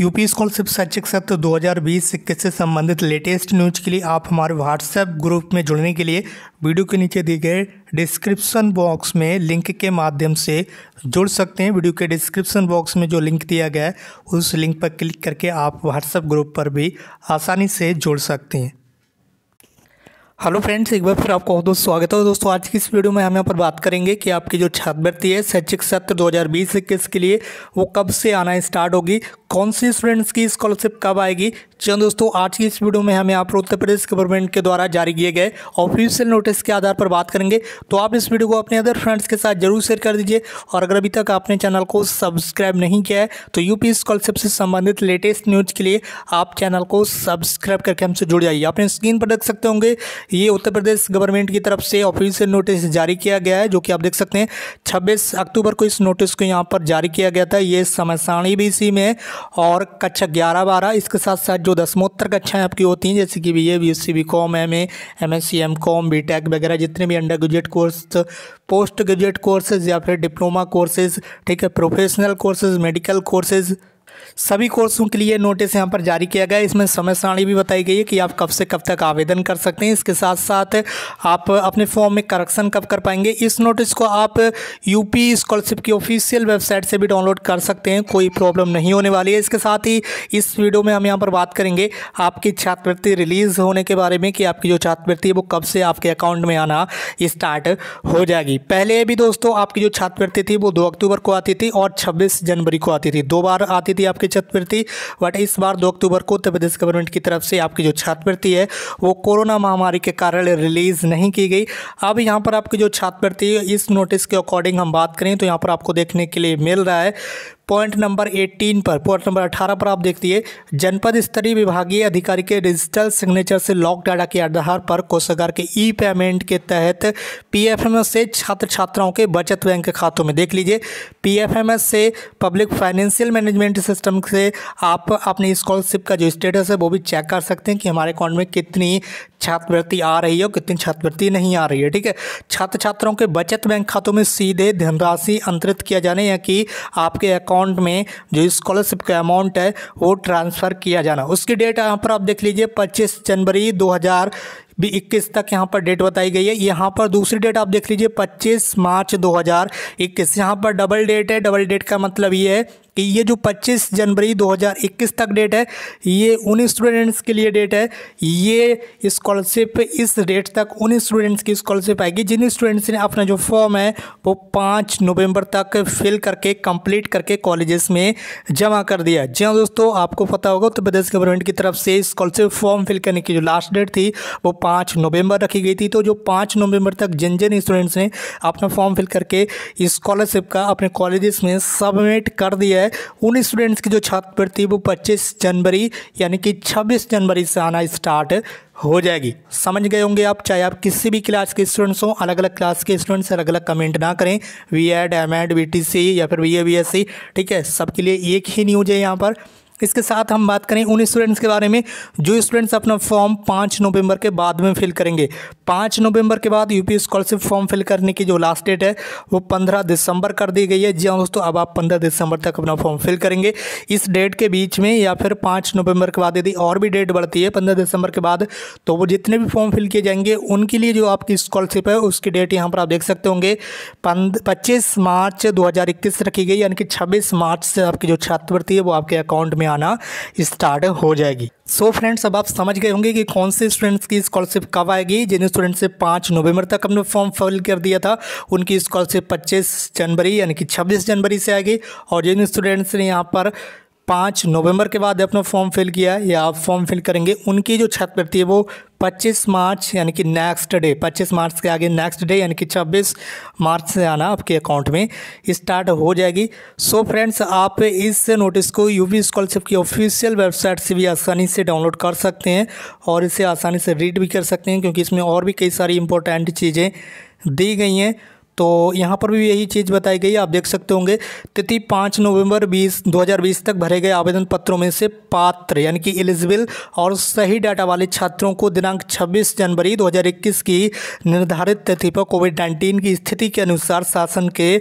UP scholarship शैक्षिक सत्र 2020 इक्कीस से संबंधित लेटेस्ट न्यूज के लिए आप हमारे व्हाट्सएप ग्रुप में जुड़ने के लिए वीडियो के नीचे दिए गए डिस्क्रिप्शन बॉक्स में लिंक के माध्यम से जुड़ सकते हैं वीडियो के डिस्क्रिप्शन बॉक्स में जो लिंक दिया गया है उस लिंक पर क्लिक करके आप व्हाट्सएप ग्रुप पर भी आसानी से जुड़ सकते हैं हेलो फ्रेंड्स एक बार फिर आपका बहुत स्वागत है दोस्तों आज की इस वीडियो में हम यहाँ पर बात करेंगे कि आपकी जो छात्रवृत्ति है शैक्षिक सत्र 2020-21 के लिए वो कब से आना स्टार्ट होगी कौन सी स्टूडेंट्स की स्कॉलरशिप कब आएगी चलो दोस्तों आज की इस वीडियो में हम यहाँ पर उत्तर प्रदेश गवर्नमेंट के द्वारा जारी किए गए ऑफिशियल नोटिस के आधार पर बात करेंगे तो आप इस वीडियो को अपने अदर फ्रेंड्स के साथ जरूर शेयर कर दीजिए और अगर अभी तक आपने चैनल को सब्सक्राइब नहीं किया है तो यूपी स्कॉलरशिप से संबंधित लेटेस्ट न्यूज के लिए आप चैनल को सब्सक्राइब करके हमसे जुड़ जाइए आप स्क्रीन पर देख सकते होंगे ये उत्तर प्रदेश गवर्नमेंट की तरफ से ऑफिशियल नोटिस जारी किया गया है जो कि आप देख सकते हैं 26 अक्टूबर को इस नोटिस को यहाँ पर जारी किया गया था ये भी बी में है और कक्षा ग्यारह बारह इसके साथ साथ जो दसमोत्तर कक्षाएँ आपकी होती हैं जैसे कि B A B S C B com M M S C M com B tech वगैरह जितने भी under graduate course post graduate courses या फिर डिप्लोमा कोर्सेज ठीक है प्रोफेशनल कोर्सेज मेडिकल कोर्सेज़ सभी कोर्सों के लिए नोटिस यहाँ पर जारी किया गया है इसमें समय सारणी भी बताई गई है कि आप कब से कब तक आवेदन कर सकते हैं इसके साथ साथ आप अपने फॉर्म में करेक्शन कब कर पाएंगे इस नोटिस को आप यूपी स्कॉलरशिप की ऑफिशियल वेबसाइट से भी डाउनलोड कर सकते हैं कोई प्रॉब्लम नहीं होने वाली है इसके साथ ही इस वीडियो में हम यहाँ पर बात करेंगे आपकी छात्रवृत्ति रिलीज़ होने के बारे में कि आपकी जो छात्रवृत्ति है वो कब से आपके अकाउंट में आना स्टार्ट हो जाएगी पहले भी दोस्तों आपकी जो छात्रवृत्ति थी वो दो अक्टूबर को आती थी और छब्बीस जनवरी को आती थी दो बार आती थी थी आपकी छात्रवृत्ति बट इस बार दो अक्टूबर को उत्तर प्रदेश गवर्नमेंट की तरफ से आपकी जो छात्रवृत्ति है वो कोरोना महामारी के कारण रिलीज़ नहीं की गई अब यहाँ पर आपकी जो छात्रवृत्ति इस नोटिस के अकॉर्डिंग हम बात करें तो यहाँ पर आपको देखने के लिए मिल रहा है पॉइंट नंबर 18 पर पॉइंट नंबर 18 पर आप देखती है जनपद स्तरीय विभागीय अधिकारी के डिजिटल सिग्नेचर से लॉक डाटा के आधार पर कोषागार के ई पेमेंट के तहत पीएफएमएस से छात्र छात्राओं के बचत बैंक खातों में देख लीजिए पीएफएमएस से पब्लिक फाइनेंशियल मैनेजमेंट सिस्टम से आप अपनी स्कॉलरशिप का जो स्टेटस है वो भी चेक कर सकते हैं कि हमारे अकाउंट में कितनी छात्रवृत्ति आ रही है और कितनी छात्रवृत्ति नहीं आ रही है ठीक है छात्र छात्राओं के बचत बैंक खातों में सीधे धनराशि अंतरित किया जाने या कि आपके अकाउंट अकाउंट में जो स्कॉलरशिप का अमाउंट है वो ट्रांसफ़र किया जाना उसकी डेट यहाँ पर आप देख लीजिए पच्चीस जनवरी दो भी 21 तक यहाँ पर डेट बताई गई है यहाँ पर दूसरी डेट आप देख लीजिए 25 मार्च 2021 यहाँ पर डबल डेट है डबल डेट का मतलब ये है कि ये जो 25 जनवरी 2021 तक डेट है ये उन स्टूडेंट्स के लिए डेट है ये स्कॉलरशिप इस डेट तक उन स्टूडेंट्स की स्कॉलरशिप आएगी जिन स्टूडेंट्स ने अपना जो फॉर्म है वो 5 नवंबर तक फिल करके कंप्लीट करके कॉलेजेस में जमा कर दिया जी हाँ दोस्तों आपको पता होगा उत्तर तो प्रदेश गवर्नमेंट की तरफ से स्कॉलरशिप फॉर्म फिल करने की जो लास्ट डेट थी वो पाँच नवंबर रखी गई थी तो जो पाँच नवंबर तक जिन जिन स्टूडेंट्स ने अपना फॉर्म फिल करके स्कॉलरशिप का अपने कॉलेजेस में सबमिट कर दिया है उन स्टूडेंट्स की जो छात्रवृत्ति वो पच्चीस जनवरी यानी कि छब्बीस जनवरी से आना स्टार्ट हो जाएगी समझ गए होंगे आप चाहे आप किसी भी क्लास के स्टूडेंट्स हों अलग अलग क्लास के स्टूडेंट्स अलग अलग कमेंट ना करें B Ed M Ed B T C या फिर B A B S C ठीक है सबके लिए एक ही न्यूज है यहाँ पर इसके साथ हम बात करें उन स्टूडेंट्स के बारे में जो स्टूडेंट्स अपना फॉर्म पाँच नवंबर के बाद में फिल करेंगे पाँच नवंबर के बाद यूपी स्कॉलरशिप फॉर्म फिल करने की जो लास्ट डेट है वो पंद्रह दिसंबर कर दी गई है जी हाँ दोस्तों अब आप पंद्रह दिसंबर तक अपना फॉर्म फिल करेंगे इस डेट के बीच में या फिर पाँच नवंबर के बाद यदि और भी डेट बढ़ती है पंद्रह दिसंबर के बाद तो वो जितने भी फॉर्म फिल किए जाएंगे उनके लिए जो आपकी स्कॉलरशिप है उसकी डेट यहाँ पर आप देख सकते होंगे पच्चीस मार्च दो रखी गई यानी कि छब्बीस मार्च से आपकी जो छात्रवृत्ति है वो आपके अकाउंट में में आना स्टार्ट हो जाएगी सो so फ्रेंड्स अब आप समझ गए होंगे कि कौन से स्टूडेंट्स की स्कॉलरशिप कब आएगी जिन स्टूडेंट्स से पाँच नवंबर तक हमने फॉर्म फिल कर दिया था उनकी स्कॉलरशिप 25 जनवरी यानी कि 26 जनवरी से आएगी और जिन स्टूडेंट्स ने यहाँ पर पाँच नवंबर के बाद आपने फॉर्म फिल किया या आप फॉर्म फिल करेंगे उनकी जो छात्रवृत्ति है वो 25 मार्च यानी कि नेक्स्ट डे 25 मार्च के आगे नेक्स्ट डे यानी कि 26 मार्च से आना आपके अकाउंट में स्टार्ट हो जाएगी सो so फ्रेंड्स आप इस नोटिस को यूपी स्कॉलरशिप की ऑफिशियल वेबसाइट से भी आसानी से डाउनलोड कर सकते हैं और इसे आसानी से रीड भी कर सकते हैं क्योंकि इसमें और भी कई सारी इंपॉर्टेंट चीज़ें दी गई हैं तो यहाँ पर भी यही चीज़ बताई गई आप देख सकते होंगे तिथि पाँच नवंबर हज़ार बीस तक भरे गए आवेदन पत्रों में से पात्र यानी कि एलिजिबल और सही डाटा वाले छात्रों को दिनांक 26 जनवरी 2021 की निर्धारित तिथि पर कोविड 19 की स्थिति के अनुसार शासन के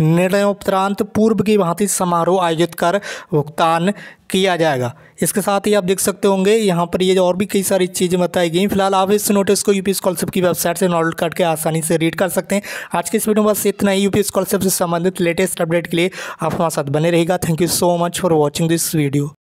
निर्णयोपरांत पूर्व की भांति समारोह आयोजित कर भुगतान किया जाएगा इसके साथ ही आप देख सकते होंगे यहाँ पर ये और भी कई सारी चीज़ें बताई गई फिलहाल आप इस नोटिस को यूपी स्कॉलरशिप की वेबसाइट से डाउनलोड करके आसानी से रीड कर सकते हैं आज के इस वीडियो में बस इतना ही यूपी स्कॉलरशिप से संबंधित लेटेस्ट अपडेट के लिए आप हमारे साथ बने रहेगा thank you so much for watching this video